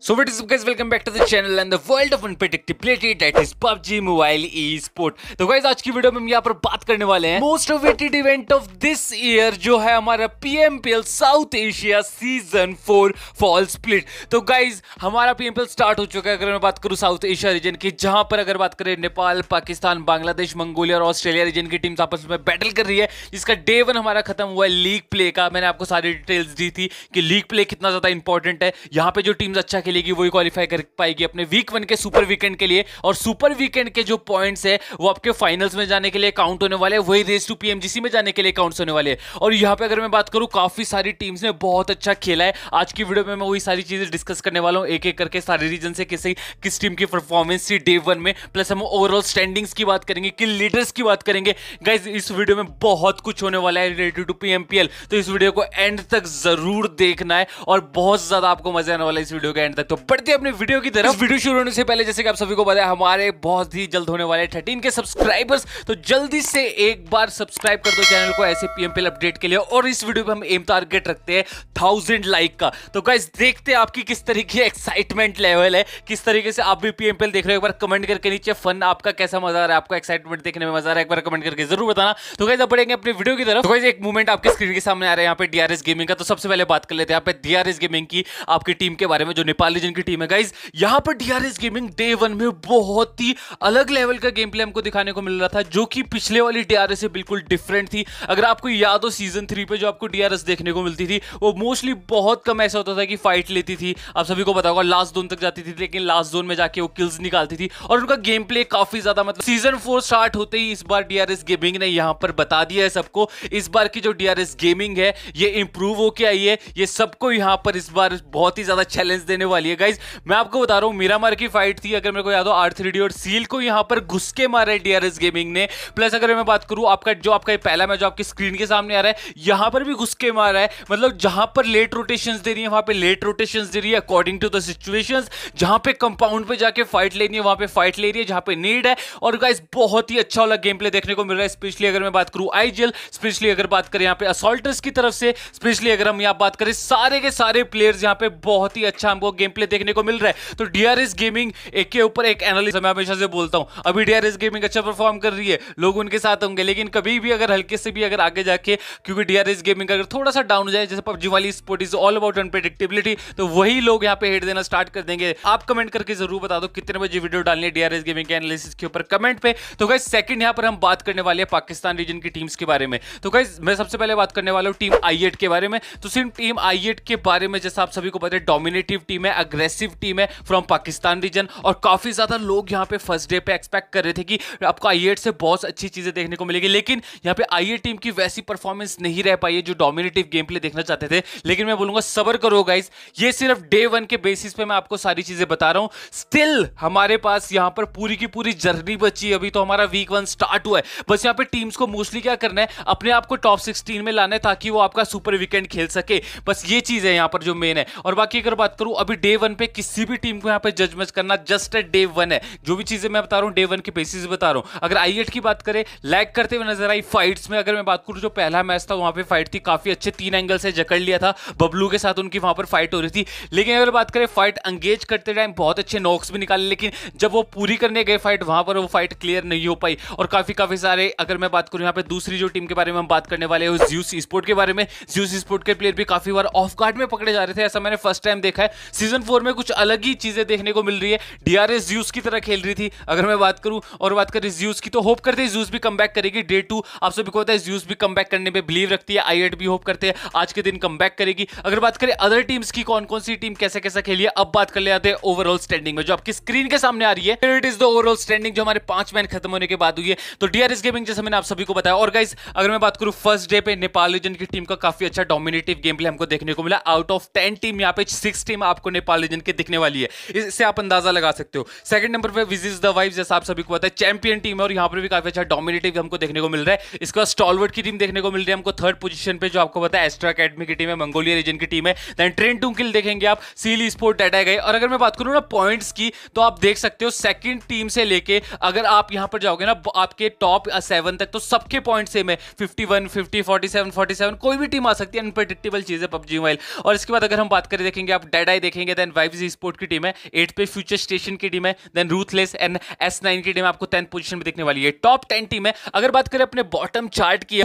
So what is up guys welcome back to the channel and the world of unpredictability that is PUBG Mobile eSport. तो guys आज की video में हम यहाँ पर बात करने वाले हैं most awaited event of this year जो है हमारा PMPL South Asia season 4 fall split तो गाइज हमारा पीएमपीएल स्टार्ट हो चुका है अगर मैं बात करूँ साउथ एशिया रीजन की जहां पर अगर बात करें नेपाल पाकिस्तान बांग्लादेश मंगोलिया और ऑस्ट्रेलिया रीजन की टीम आपस में बैटल कर रही है जिसका डे वन हमारा खत्म हुआ है लीग प्ले का मैंने आपको सारी डिटेल्स दी थी कि लीग प्ले कितना ज्यादा इंपॉर्टेंट है यहाँ पे जो टीम्स अच्छा खेलेगी वही क्वालिफाई कर पाएगी अपने वीक वन के सुपर वीकेंड के लिए और सुपर वीकेंड के जो पॉइंट्स है वो आपके फाइनल्स में जाने के लिए काउंट होने वाले वही रेस टू पीएमजीसी में जाने के लिए काउंट्स होने वाले और यहाँ पे अगर मैं बात करूँ काफी सारी टीम्स ने बहुत अच्छा खेला है आज की वीडियो में मैं वही सारी चीजें डिस्कस करने वाला हूँ एक एक करके सारे रीजन से किसी किस टीम की परफॉर्मेंस थी डे वन में प्लस हम ओवरऑल स्टैंडिंग्स की बात करेंगे कि लीडर्स की बात करेंगे गाइज इस वीडियो में बहुत कुछ होने वाला है रिलेटेड टू पीएमपीएल तो इस वीडियो को एंड तक जरूर देखना है और बहुत ज्यादा आपको मजा आने वाला है इस वीडियो के एंड तक तो पढ़ते अपने वीडियो की तरफ वीडियो शुरू होने से पहले जैसे कि आप सभी को पता है हमारे बहुत ही जल्द होने वाले थर्टीन के सब्सक्राइबर्स तो जल्दी से एक बार सब्सक्राइब कर दो चैनल को ऐसे पीएमपीएल अपडेट के लिए और इस वीडियो पे हम एम टारगेट रखते हैं थाउजेंड लाइक का तो गाइज देखते हैं आपकी किस तरीके की एक्साइटमेंट लेवल है किस तरीके से आप भी पीएमपीएल देख रहे हो एक बार कमेंट करके नीचे फन आपका कैसा मजा आ रहा है आपका एक्साइटमेंट देखने में मजा आ रहा है एक बार कमेंट करके जरूर बताना तो गाइज आप बढ़ेंगे अपनी वीडियो की तरफ तो गाइज एक मूवमेंट आपके स्क्रीन के सामने आ रहा है यहाँ पे डीआरएस गेमिंग का तो सबसे पहले बात कर लेते हैं यहाँ पे डीआरएस गेमिंग की आपकी टीम के बारे में जो नेपाल मालीजन की टीम है गाइज यहाँ पर डीआरएस गेमिंग डे वन में बहुत ही अलग लेवल का गेम प्ले हमको दिखाने को मिल रहा था जो कि पिछले वाली डीआरएस से बिल्कुल डिफरेंट थी अगर आपको याद हो सीजन थ्री पे जो आपको डीआरएस देखने को मिलती थी वो मोस्टली बहुत कम ऐसा होता था कि फाइट लेती थी आप सभी को बताओ लास्ट जोन तक जाती थी लेकिन लास्ट जोन में जाके वो किल्स निकालती थी और उनका गेम प्ले काफी ज्यादा मतलब सीजन फोर स्टार्ट होते ही इस बार डीआरएस गेमिंग ने यहाँ पर बता दिया है सबको इस बार की जो डीआरएस गेमिंग है ये इंप्रूव होके आई है ये सबको यहाँ पर इस बार बहुत ही ज्यादा चैलेंज देने वाली वाली है गाइज मैं आपको बता रहा हूँ मीरामार की फाइट थी अगर मेरे को याद हो आर थ्री डी और सील को यहाँ पर घुस के मारा है डीआरएस गेमिंग ने प्लस अगर मैं बात करूँ आपका जो आपका पहला मैच जो आपकी स्क्रीन के सामने आ रहा है यहाँ पर भी घुस के मारा है मतलब जहां पर लेट रोटेशन दे रही है वहां पर लेट रोटेशन दे रही है अकॉर्डिंग टू द सिचुएशन जहां पे कंपाउंड पर जाके फाइट लेनी है वहां पर फाइट ले रही है जहां पे नीड है और गाइज बहुत ही अच्छा वाला गेम प्ले देखने को मिल रहा है स्पेशली अगर मैं बात करूँ आईजीएल स्पेशली अगर बात करें यहाँ पे असोल्टर्स की तरफ से स्पेशली अगर हम यहाँ बात करें सारे के सारे प्लेयर्स यहाँ पे बहुत ही अच्छा हमको गेम गेम प्ले देखने को मिल रहा है तो डीआरएस गेमिंग एक के ऊपर एक एनालिस्ट मैं हमेशा से बोलता हूँ अभी डीआरएस गेमिंग अच्छा परफॉर्म कर रही है लोग उनके साथ होंगे लेकिन कभी भी अगर हल्के से भी अगर आगे जाके क्योंकि डीआरएस गेमिंग अगर थोड़ा सा डाउन हो जाए जैसे पबजी वाली sport is all about unpredictability तो वही लोग यहाँ पे हेट देना स्टार्ट कर देंगे आप कमेंट करके जरूर बता दो कितने बजे वीडियो डालनी है डीआरएस गेमिंग के एनालिसिस के ऊपर कमेंट पे तो गाइज सेकंड यहाँ पर हम बात करने वाले हैं पाकिस्तान रीजन की टीम्स के बारे में तो गाइज मैं सबसे पहले बात करने वाला हूँ टीम आई के बारे में तो सिर्फ टीम आई के बारे में जैसा आप सभी को पता है डोमिनेटिव टीम है अग्रेसिव टीम है फ्रॉम पाकिस्तान रीजन और काफ़ी ज़्यादा लोग यहाँ पे फर्स्ट डे पे एक्सपेक्ट कर रहे थे कि आपको आई से बहुत अच्छी चीज़ें देखने को मिलेगी लेकिन यहाँ पे आई टीम की वैसी परफॉर्मेंस नहीं रह पाई है जो डोमिनेटिव गेम प्ले देखना चाहते थे लेकिन मैं बोलूंगा सबर करो गाइज ये सिर्फ डे वन के बेसिस पे मैं आपको सारी चीज़ें बता रहा हूँ स्टिल हमारे पास यहाँ पर पूरी की पूरी जर्नी बची अभी तो हमारा वीक वन स्टार्ट हुआ है बस यहाँ पे टीम्स को मोस्टली क्या करना है अपने आप को टॉप सिक्सटीन में लाना है ताकि वो आपका सुपर वीकेंड खेल सके बस ये चीज़ है यहाँ पर जो मेन है और बाकी अगर बात करूँ अभी डे वन पे किसी भी टीम को यहाँ पे जजमेंट करना जस्ट ए डे वन है जो भी चीजें मैं बता रहा हूँ डे वन के बेसिस बता रहा हूँ अगर आई की बात करें लैग करते हुए नजर आई फाइट्स में अगर मैं बात करूँ जो पहला मैच था वहाँ पे फाइट थी काफी अच्छे तीन एंगल से जकड़ लिया था बबलू के साथ उनकी वहाँ पर फाइट हो रही थी लेकिन अगर बात करें फाइट एंगेज करते टाइम बहुत अच्छे नॉक्स भी निकाले लेकिन जब वो पूरी करने गए फाइट वहाँ पर वो फाइट क्लियर नहीं हो पाई और काफी काफी सारे अगर मैं बात करूँ यहाँ पे दूसरी जो टीम के बारे में हम बात करने वाले हैं ज्यूस स्पोर्ट के बारे में ज्यूस स्पोर्ट के प्लेयर भी काफी बार ऑफ गार्ड में पकड़े जा रहे थे ऐसा मैंने फर्स्ट टाइम देखा है सीजन फोर में कुछ अलग ही चीजें देखने को मिल रही है डीआरएस ज्यूस की तरह खेल रही थी अगर मैं बात करूं और बात करें ज्यूस की तो होप करते हैं ज्यूस भी कम करेगी डे टू आप सभी को पता है ज्यूस भी कम करने में बिलीव रखती है आई भी होप करते हैं आज के दिन कम करेगी अगर बात करें अदर टीम्स की कौन कौन सी टीम कैसे कैसे खेली है अब बात कर ले जाते हैं ओवरऑल स्टैंडिंग में जो आपकी स्क्रीन के सामने आ रही है it is the overall standing जो हमारे पांच मैन खत्म होने के बाद हुई है तो डीआरएस गेमिंग जैसे मैंने आप सभी को बताया और गाइज अगर मैं बात करूं फर्स्ट डे पे नेपाल रीजन की टीम का काफी अच्छा डोमिनेटिव गेम प्ले हमको देखने को मिला आउट ऑफ टेन टीम यहाँ पे सिक्स टीम आपको नेपाल रीजन के दिखने वाली है इससे आप अंदाजा लगा सकते हो सेकंड नंबर पर विजिज द वाइफ जैसा आप सभी को पता है चैंपियन टीम है और यहाँ पर भी काफी अच्छा डोमिनेटिव हमको देखने को मिल रहा है इसके बाद स्टॉलवर्ड की टीम देखने को मिल रही है हमको थर्ड पोजिशन पर जो आपको पता है एस्ट्रा अकेडमी की टीम है मंगोलिया रीजन की टीम है देन ट्रेन टू किल देखेंगे आप सील स्पोर्ट डाटा गए और अगर मैं बात करूँ ना पॉइंट्स की तो आप देख सकते हो सेकंड टीम से लेके अगर आप यहाँ पर जाओगे ना आपके टॉप सेवन तक तो सबके पॉइंट सेम है fifty one fifty forty seven forty seven कोई भी टीम आ सकती है अनप्रडिक्टेबल चीज है पबजी मोबाइल और इसके बाद अगर हम बात करें देखेंगे आप डेडाई देखेंगे देंगे देन वाइव जी स्पोर्ट की टीम है एट पे फ्यूचर स्टेशन की टीम है then ruthless and S nine की टीम आपको टेंथ पोजिशन में देखने वाली है टॉप टेन टीम है अगर बात करें अपने बॉटम चार्ट की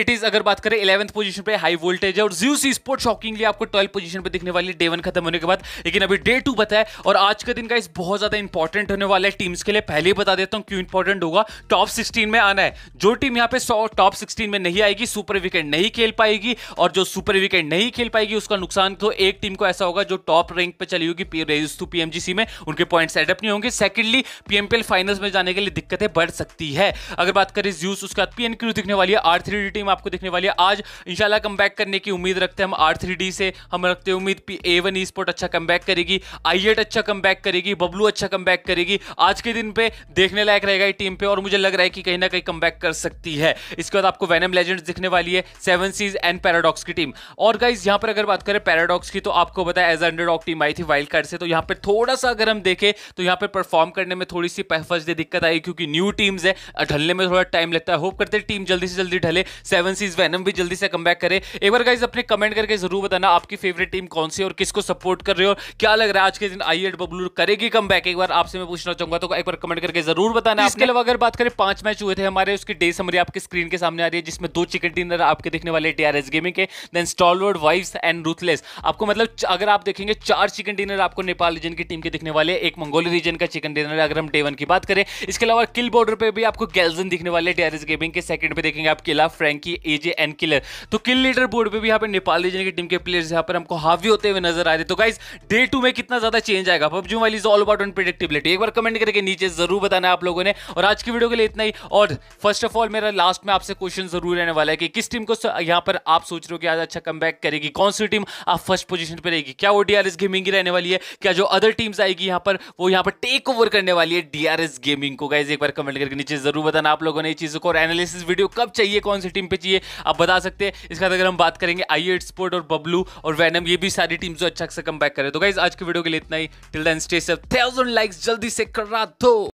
इट इज अगर बात करें इलेवंथ पोजिशन पे हाई वोल्टेज है और जीव सी स्पोर्ट शॉकिंगली आपको ट्वेल्थ पोजिशन पे देखने वाली है डे वन खत्म होने के बाद लेकिन अभी डे टू बताया और आज का दिन का इस बहुत ज्यादा इंपॉर्टेंट होने वाला है टीम्स के लिए पहले ही बता देता हूँ क्यों इंपॉर्टेंट होगा टॉप सिक्सटीन में आना है जो टीम यहाँ पे सौ टॉप सिक्सटीन में नहीं आएगी सुपर विकेट नहीं खेल पाएगी और जो सुपर विकेट नहीं खेल पाएगी उसका नुकसान तो एक टीम को ऐसा होगा जो टॉप रैंक पर चली होगी रेजिस टू पीएमजीसी में उनके पॉइंट सेटअप नहीं होंगे सेकंडली पीएमपीएल फाइनल्स में जाने के लिए दिक्कतें बढ़ सकती है अगर बात करें ज्यूस उसके बाद पीएनक्यू दिखने वाली है आर थ्री डी टीम आपको दिखने वाली है आज इंशाला कम करने की उम्मीद रखते हैं हम आर थ्री डी से हम रखते हैं उम्मीद ए वन ई स्पोर्ट अच्छा कम करेगी आई एट अच्छा कम करेगी बबलू अच्छा कम करेगी आज के दिन पे देखने लायक रहेगा टीम पे और मुझे लग रहा है कि कहीं ना कहीं कम कर सकती है इसके बाद आपको वैनम लेजेंड्स दिखने वाली है सेवन सीज एंड पैराडॉक्स की टीम और गाइज यहां पर अगर बात करें पैराडॉक्स की तो आपको बताया एज अंडरडॉग टीम टीम आई थी वाइल्ड कार्ड से तो यहाँ पर थोड़ा सा अगर हम देखें तो यहाँ पर परफॉर्म करने में थोड़ी सी फर्स्ट दे दिक्कत आई क्योंकि न्यू टीम्स है ढलने में थोड़ा टाइम लगता है होप करते हैं टीम जल्दी से जल्दी ढले सेवन सीज वैनम भी जल्दी से कम करे एक बार गाइज अपने कमेंट करके जरूर बताना आपकी फेवरेट टीम कौन सी और किसको सपोर्ट कर रहे हो क्या लग रहा है आज के दिन आई एड बबलू करेगी कम एक बार आपसे मैं पूछना चाहूंगा तो एक बार कमेंट करके जरूर बताना इसके अलावा अगर बात करें पांच मैच हुए थे हमारे उसकी डे समरी आपके स्क्रीन के सामने आ रही है जिसमें दो चिकन डिनर आपके देखने वाले टीआरएस गेमिंग के then stalwart vibes and ruthless आपको मतलब अगर आप देखेंगे चार और चिकन डिनर आपको नेपाल रीजन की टीम के दिखने वाले एक मंगोलिया रीजन का चिकन डिनर अगर हम डे वन की बात करें इसके अलावा किल बॉर्डर पर भी आपको गैलजन दिखने वाले डेरिस गेमिंग के सेकंड पे देखेंगे आप killer Franky AJ and killer तो किल लीडर बोर्ड पर भी यहाँ पर नेपाल रीजन की टीम के प्लेयर्स यहाँ पर हमको हावी होते हुए नजर आ रहे तो गाइज डे टू में कितना ज्यादा चेंज आएगा पबजू वाली इज ऑल अबाउट अनप्रिडिक्टेबिलिटी एक बार कमेंट करके नीचे जरूर बताना आप लोगों ने और आज की वीडियो के लिए इतना ही और फर्स्ट ऑफ ऑल मेरा लास्ट में आपसे क्वेश्चन जरूर रहने वाला है कि किस टीम को यहाँ पर आप सोच रहे हो कि आज अच्छा कम करेगी कौन सी टीम आप फर्स्ट पोजीशन पर रहेगी क्या वो डी गेम गेमिंग ही रहने वाली है क्या जो अदर टीम्स आएगी यहाँ पर वो यहाँ पर टेक ओवर करने वाली है डीआरएस गेमिंग को गाइज एक बार कमेंट करके नीचे जरूर बताना आप लोगों ने इस चीज़ को और एनालिसिस वीडियो कब चाहिए कौन सी टीम पर चाहिए आप बता सकते हैं इसके बाद अगर हम बात करेंगे आई एड स्पोर्ट और बबलू और वैनम ये भी सारी टीम्स जो अच्छा से कम बैक करें तो गाइज आज के वीडियो के लिए इतना ही टिल देन स्टेज सब थाउजेंड लाइक्स जल्दी से करा दो